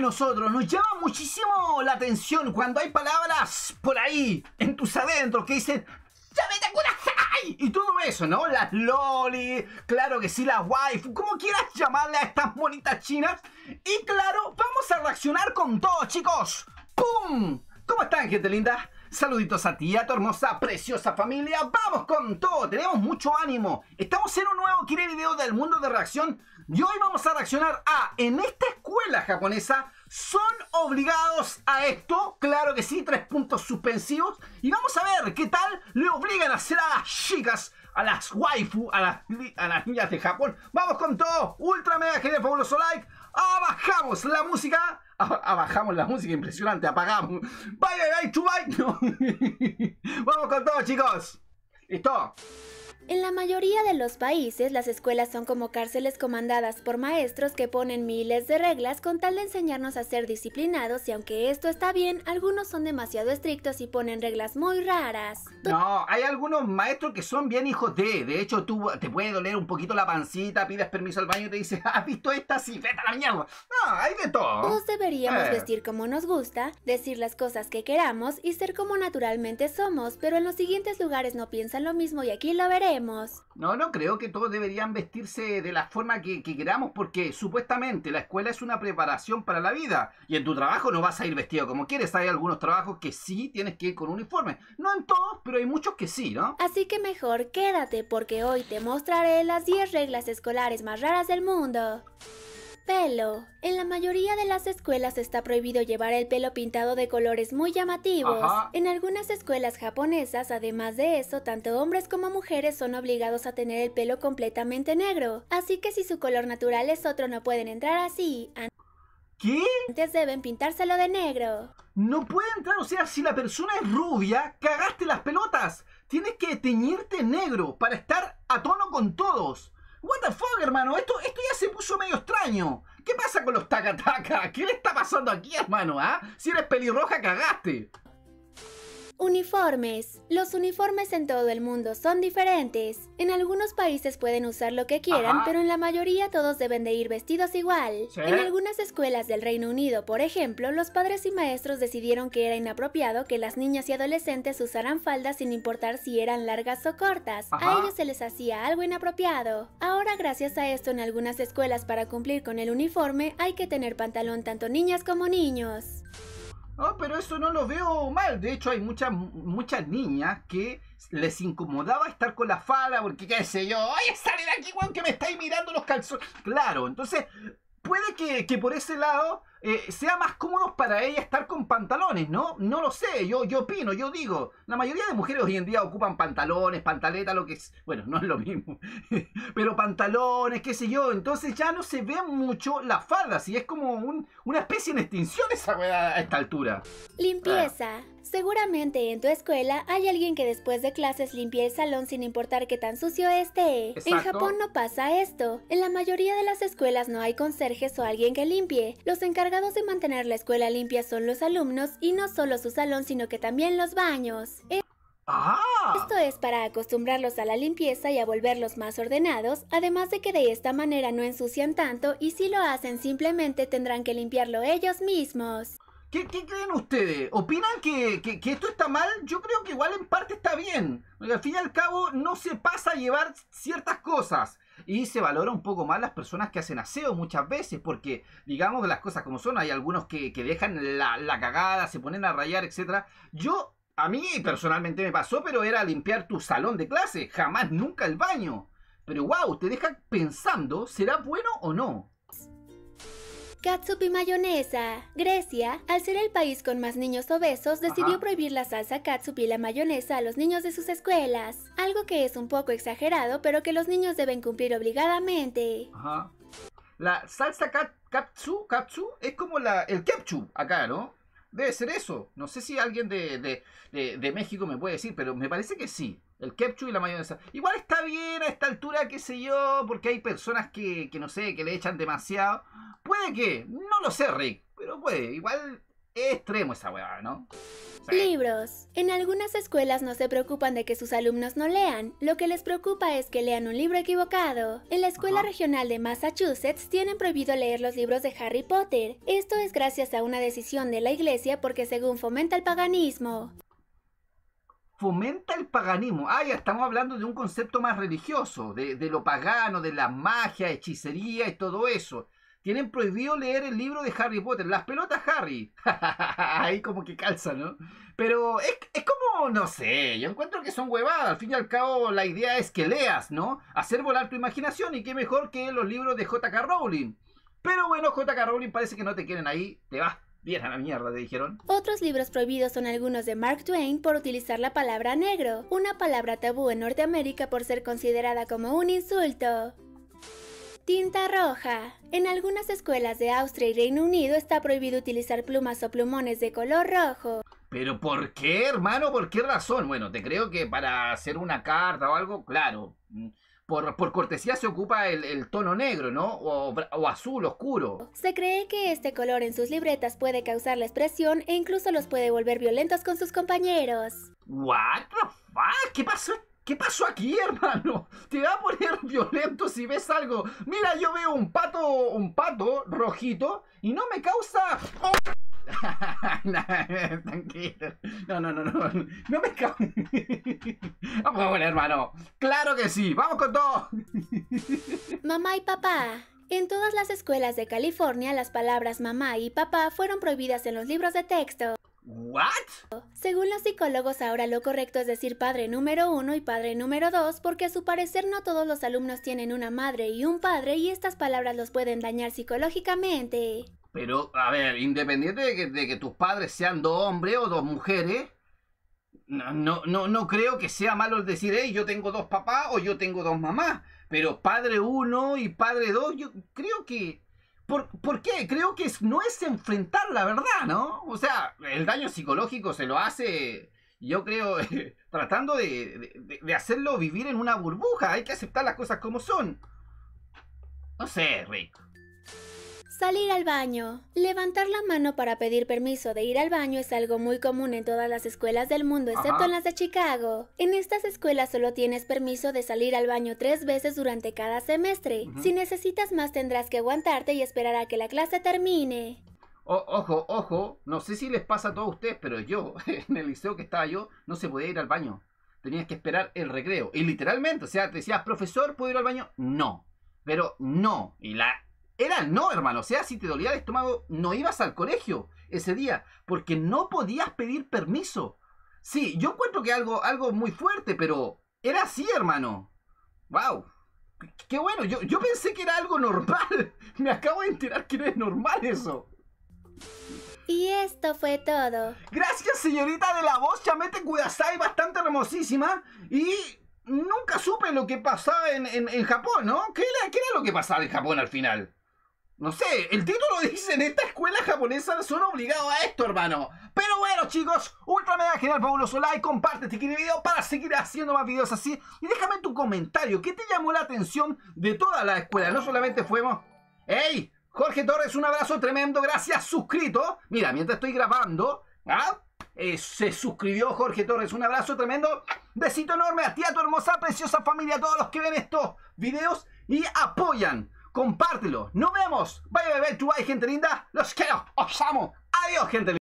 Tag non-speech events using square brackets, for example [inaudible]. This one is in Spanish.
nosotros nos llama muchísimo la atención cuando hay palabras por ahí, en tus adentros, que dicen Y todo eso, ¿no? Las loli, claro que sí, las wife como quieras llamarle a estas bonitas chinas. Y claro, vamos a reaccionar con todo, chicos. ¿Cómo están, gente linda? Saluditos a ti, a tu hermosa, preciosa familia. Vamos con todo, tenemos mucho ánimo. Estamos en un nuevo Kire video del mundo de reacción y hoy vamos a reaccionar a en esta escuela japonesa son obligados a esto, claro que sí, tres puntos suspensivos y vamos a ver qué tal le obligan a hacer a las chicas a las waifu, a las, niñas de Japón. Vamos con todo, ultra mega, genial, fabuloso like. ¡Bajamos la música bajamos la música, impresionante, apagamos. Bye, bye, bye, chubay. [laughs] Vamos con todo, chicos. Listo. En la mayoría de los países, las escuelas son como cárceles comandadas por maestros que ponen miles de reglas con tal de enseñarnos a ser disciplinados y aunque esto está bien, algunos son demasiado estrictos y ponen reglas muy raras. No, hay algunos maestros que son bien hijos de, de hecho tú te puede doler un poquito la pancita, pides permiso al baño y te dice [laughs] ¿has visto esta? cifeta la mierda. No, hay de todo. Nos deberíamos eh. vestir como nos gusta, decir las cosas que queramos y ser como naturalmente somos, pero en los siguientes lugares no piensan lo mismo y aquí lo veremos no, no, creo que todos deberían vestirse de la forma que, que, queramos porque supuestamente la escuela es una preparación para la vida y en tu trabajo no vas a ir vestido como quieres. Hay algunos trabajos que sí tienes que ir con uniforme. No en todos, pero hay muchos que sí, ¿no? Así que mejor quédate porque hoy te mostraré las 10 reglas escolares más raras del mundo. Pelo. En la mayoría de las escuelas está prohibido llevar el pelo pintado de colores muy llamativos. En algunas escuelas japonesas, además de eso, tanto hombres como mujeres son obligados a tener el pelo completamente negro. Así que si su color natural es otro, no pueden entrar así. ¿Qué? Antes deben pintárselo de negro. No puede entrar, o sea, si la persona es rubia, cagaste las pelotas. Tienes que teñirte negro para estar a tono con todos. What the fuck, hermano, esto, esto ya se puso medio extraño. ¿Qué pasa con los taca-taca? ¿Qué le está pasando aquí, hermano? Ah? Si eres pelirroja, cagaste. Uniformes. Los uniformes en todo el mundo son diferentes. En algunos países pueden usar lo que quieran, pero en la mayoría todos deben de ir vestidos igual. En algunas escuelas del Reino Unido, por ejemplo, los padres y maestros decidieron que era inapropiado que las niñas y adolescentes usaran faldas sin importar si eran largas o cortas. A ellos se les hacía algo inapropiado. Ahora, gracias a esto, en algunas escuelas para cumplir con el uniforme hay que tener pantalón tanto niñas como niños. No, pero eso no lo veo mal. De hecho, hay muchas muchas niñas que les incomodaba estar con la falda porque, qué sé yo, ¡Ay, sale aquí, weón, que me estáis mirando los calzones. Claro, entonces, puede que, que por ese lado eh, sea más cómodo para ella estar con pantalones, ¿no? No lo sé, yo, yo opino, yo digo. La mayoría de mujeres hoy en día ocupan pantalones, pantaletas, lo que es. Bueno, no es lo mismo. [laughs] Pero pantalones, qué sé yo. Entonces ya no se ve mucho la falda, y es como una especie en extinción esa a esta altura. Limpieza. Seguramente en tu escuela hay alguien que después de clases limpie el salón sin importar qué tan sucio esté. En Japón no pasa esto. En la mayoría de las escuelas no hay conserjes o alguien que limpie. Los encargados de mantener la escuela limpia son los alumnos y no solo su salón sino que también los baños. Eh, ah. Esto es para acostumbrarlos a la limpieza y a volverlos más ordenados, además de que de esta manera no ensucian tanto y si lo hacen simplemente tendrán que limpiarlo ellos mismos. ¿Qué, creen ustedes? ¿Opinan que, esto está mal? Yo creo que igual en parte está bien. Porque al fin y al cabo no se pasa a llevar ciertas cosas. Y se valora un poco más las personas que hacen aseo muchas veces. Porque, digamos, las cosas como son. Hay algunos que, dejan la, cagada, se ponen a rayar, etc. Yo, a mí personalmente me pasó, pero era limpiar tu salón de clase. Jamás, nunca el baño. Pero wow, te deja pensando, ¿será bueno o no? Katsup y mayonesa. Grecia, al ser el país con más niños obesos, decidió prohibir la salsa katsup y la mayonesa a los niños de sus escuelas. Algo que es un poco exagerado, pero que los niños deben cumplir obligadamente. Ajá. La salsa katsu, es como la, el ketchup acá, ¿no? Debe ser eso. No sé si alguien de, de México me puede decir, pero me parece que sí. El ketchup y la mayonesa. Igual está bien a esta altura, qué sé yo, porque hay personas que, no sé, que le echan demasiado. Puede que, no lo sé, Rick, pero puede. Igual es extremo esa huevada, ¿no? Libros. En algunas escuelas no se preocupan de que sus alumnos no lean, lo que les preocupa es que lean un libro equivocado. En la Escuela Regional de Massachusetts tienen prohibido leer los libros de Harry Potter. Esto es gracias a una decisión de la iglesia porque según fomenta el paganismo fomenta el paganismo. Ah, ya estamos hablando de un concepto más religioso, de, lo pagano, de la magia, hechicería y todo eso. Tienen prohibido leer el libro de Harry Potter. Las pelotas, Harry. [laughs] Ahí como que calza, ¿no? Pero es, es, como, no sé, yo encuentro que son huevadas. Al fin y al cabo, la idea es que leas, ¿no? Hacer volar tu imaginación y qué mejor que los libros de J.K. Rowling. Pero bueno, J.K. Rowling parece que no te quieren ahí, te vas Bien la mierda, te dijeron. Otros libros prohibidos son algunos de Mark Twain por utilizar la palabra negro, una palabra tabú en Norteamérica por ser considerada como un insulto. Tinta roja. En algunas escuelas de Austria y Reino Unido está prohibido utilizar plumas o plumones de color rojo. ¿Pero por qué, hermano? ¿Por qué razón? Bueno, te creo que para hacer una carta o algo, claro por, cortesía se ocupa el, tono negro, ¿no? O, azul oscuro. Se cree que este color en sus libretas puede causar la expresión e incluso los puede volver violentos con sus compañeros. What the fuck? ¿Qué pasó? ¿Qué pasó aquí, [laughs] hermano? Te va a poner violento si ves algo. Mira, yo veo un pato, un pato rojito y no me causa. [laughs] Tranquilo. No, no, no, no. No me cago. [laughs] Vamos hermano. Claro que sí. Vamos con todo. [laughs] Mamá y papá. En todas las escuelas de California, las palabras mamá y papá fueron prohibidas en los libros de texto. ¿What? Según los psicólogos, ahora lo correcto es decir padre número uno y padre número dos, porque a su parecer no todos los alumnos tienen una madre y un padre, y estas palabras los pueden dañar psicológicamente. Pero, a ver, independiente de que, tus padres sean dos hombres o dos mujeres, no, no, no, creo que sea malo el decir, hey, yo tengo dos papás o yo tengo dos mamás. Pero padre uno y padre dos, yo creo que ¿Por, ¿Por, qué? Creo que no es enfrentar la verdad, ¿no? O sea, el daño psicológico se lo hace, yo creo, [laughs] tratando de, de, hacerlo vivir en una burbuja. Hay que aceptar las cosas como son. No sé, Rick. Salir al baño. Levantar la mano para pedir permiso de ir al baño es algo muy común en todas las escuelas del mundo, excepto en las de Chicago. En estas escuelas solo tienes permiso de salir al baño tres veces durante cada semestre. Si necesitas más tendrás que aguantarte y esperar a que la clase termine. ojo, ojo, no sé si les pasa a todos ustedes, pero yo, [laughs] en el liceo que estaba yo, no se podía ir al baño. Tenías que esperar el recreo. Y literalmente, o sea, te decías, profesor, ¿puedo ir al baño? No. Pero no. Y la era no, hermano. O sea, si te dolía el estómago, no ibas al colegio ese día, porque no podías pedir permiso. Sí, yo encuentro que algo, algo muy fuerte, pero era así, hermano. ¡Wow! Qué bueno, yo, pensé que era algo normal. [laughs] Me acabo de enterar que no es normal eso. Y esto fue todo. Gracias, señorita de la voz Chamete Kudasai, bastante hermosísima. Y nunca supe lo que pasaba en, Japón, ¿no? ¿Qué ¿Qué era, lo que pasaba en Japón al final? No sé, el título dice en esta escuela japonesa son obligados a esto, hermano. Pero bueno, chicos, ultra mega genial, fabuloso like, comparte este video para seguir haciendo más videos así. Y déjame tu comentario, ¿qué te llamó la atención de toda la escuela? No solamente fuimos... ¡Ey! Jorge Torres, un abrazo tremendo, gracias, suscrito. Mira, mientras estoy grabando, ¿ah? Eh, se suscribió Jorge Torres. Un abrazo tremendo. Besito enorme a ti, a tu hermosa, preciosa familia, a todos los que ven estos videos y apoyan compártelo. Nos vemos. Vaya bye, bye, bye, gente linda. Los quiero. Os amo. Adiós, gente linda.